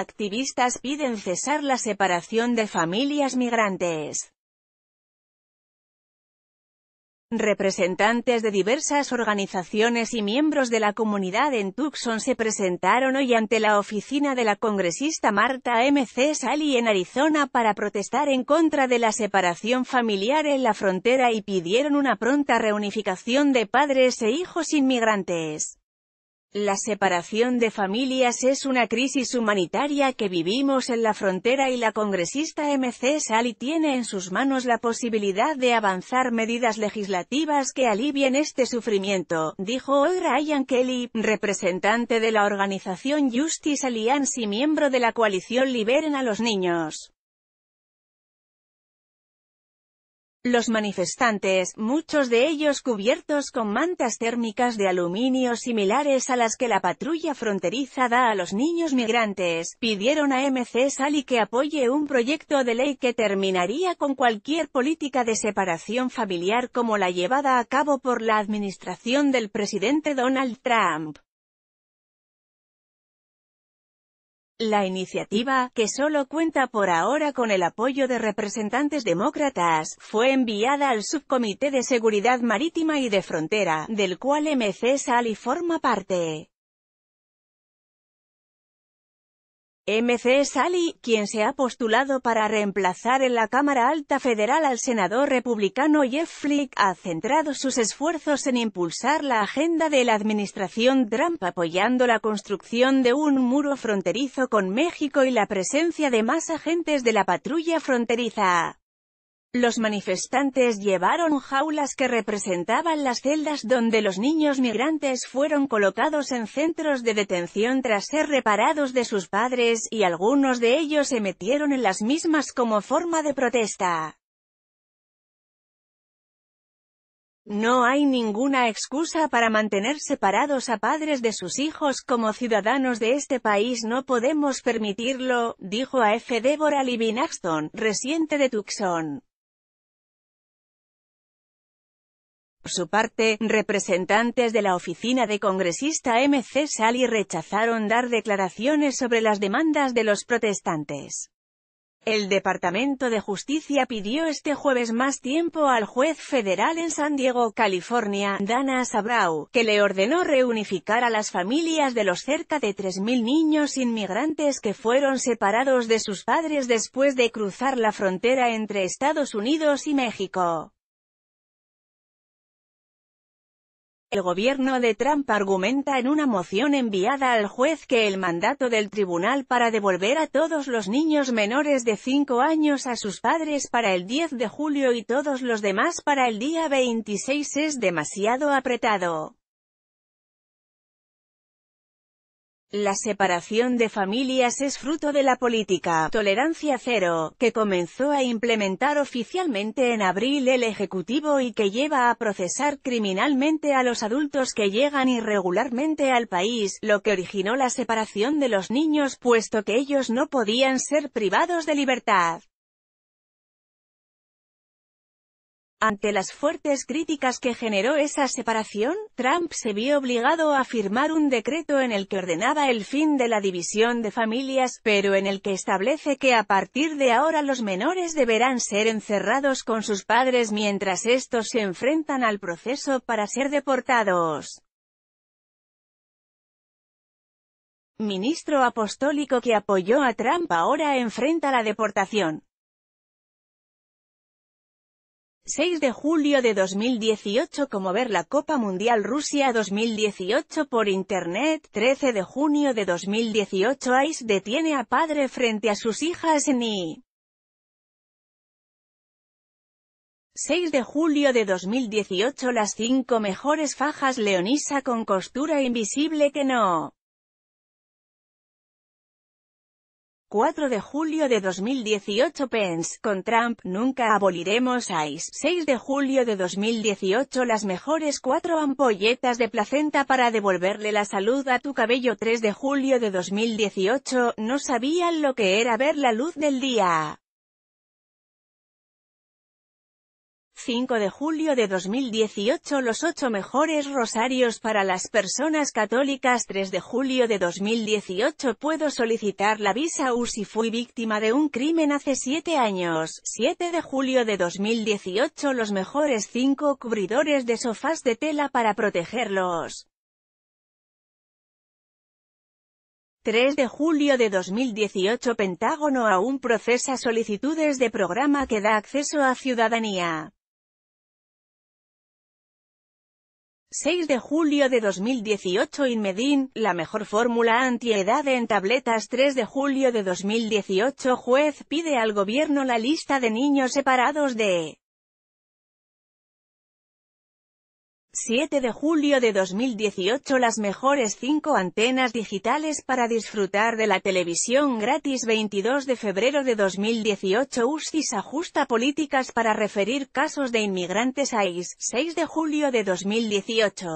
Activistas piden cesar la separación de familias migrantes. Representantes de diversas organizaciones y miembros de la comunidad en Tucson se presentaron hoy ante la oficina de la congresista Marta M. C. Sally en Arizona para protestar en contra de la separación familiar en la frontera y pidieron una pronta reunificación de padres e hijos inmigrantes. La separación de familias es una crisis humanitaria que vivimos en la frontera y la congresista MC Sally tiene en sus manos la posibilidad de avanzar medidas legislativas que alivien este sufrimiento, dijo hoy Ryan Kelly, representante de la organización Justice Alliance y miembro de la coalición Liberen a los Niños. Los manifestantes, muchos de ellos cubiertos con mantas térmicas de aluminio similares a las que la patrulla fronteriza da a los niños migrantes, pidieron a MC Sally que apoye un proyecto de ley que terminaría con cualquier política de separación familiar como la llevada a cabo por la administración del presidente Donald Trump. La iniciativa, que solo cuenta por ahora con el apoyo de representantes demócratas, fue enviada al Subcomité de Seguridad Marítima y de Frontera, del cual MC Sali forma parte. MC Sally, quien se ha postulado para reemplazar en la Cámara Alta Federal al senador republicano Jeff Flick, ha centrado sus esfuerzos en impulsar la agenda de la administración Trump apoyando la construcción de un muro fronterizo con México y la presencia de más agentes de la patrulla fronteriza. Los manifestantes llevaron jaulas que representaban las celdas donde los niños migrantes fueron colocados en centros de detención tras ser reparados de sus padres, y algunos de ellos se metieron en las mismas como forma de protesta. No hay ninguna excusa para mantener separados a padres de sus hijos como ciudadanos de este país no podemos permitirlo, dijo a F. Deborah Livingstone, reciente de Tucson. Por su parte, representantes de la oficina de congresista MC Sally rechazaron dar declaraciones sobre las demandas de los protestantes. El Departamento de Justicia pidió este jueves más tiempo al juez federal en San Diego, California, Dana Sabrau, que le ordenó reunificar a las familias de los cerca de 3.000 niños inmigrantes que fueron separados de sus padres después de cruzar la frontera entre Estados Unidos y México. El gobierno de Trump argumenta en una moción enviada al juez que el mandato del tribunal para devolver a todos los niños menores de 5 años a sus padres para el 10 de julio y todos los demás para el día 26 es demasiado apretado. La separación de familias es fruto de la política tolerancia cero, que comenzó a implementar oficialmente en abril el Ejecutivo y que lleva a procesar criminalmente a los adultos que llegan irregularmente al país, lo que originó la separación de los niños puesto que ellos no podían ser privados de libertad. Ante las fuertes críticas que generó esa separación, Trump se vio obligado a firmar un decreto en el que ordenaba el fin de la división de familias, pero en el que establece que a partir de ahora los menores deberán ser encerrados con sus padres mientras estos se enfrentan al proceso para ser deportados. Ministro apostólico que apoyó a Trump ahora enfrenta la deportación. 6 de julio de 2018 como ver la Copa Mundial Rusia 2018 por Internet, 13 de junio de 2018 ICE detiene a padre frente a sus hijas ni. 6 de julio de 2018 las 5 mejores fajas Leonisa con costura invisible que no. 4 de julio de 2018 Pence, con Trump, nunca aboliremos ICE. 6 de julio de 2018 Las mejores 4 ampolletas de placenta para devolverle la salud a tu cabello 3 de julio de 2018 No sabían lo que era ver la luz del día. 5 de julio de 2018 Los 8 mejores rosarios para las personas católicas 3 de julio de 2018 Puedo solicitar la visa U si fui víctima de un crimen hace 7 años 7 de julio de 2018 Los mejores 5 cubridores de sofás de tela para protegerlos 3 de julio de 2018 Pentágono aún procesa solicitudes de programa que da acceso a ciudadanía. 6 de julio de 2018 Inmedin, la mejor fórmula antiedad en tabletas 3 de julio de 2018 Juez pide al gobierno la lista de niños separados de 7 de julio de 2018 Las mejores 5 antenas digitales para disfrutar de la televisión gratis 22 de febrero de 2018 USCIS ajusta políticas para referir casos de inmigrantes a IS 6 de julio de 2018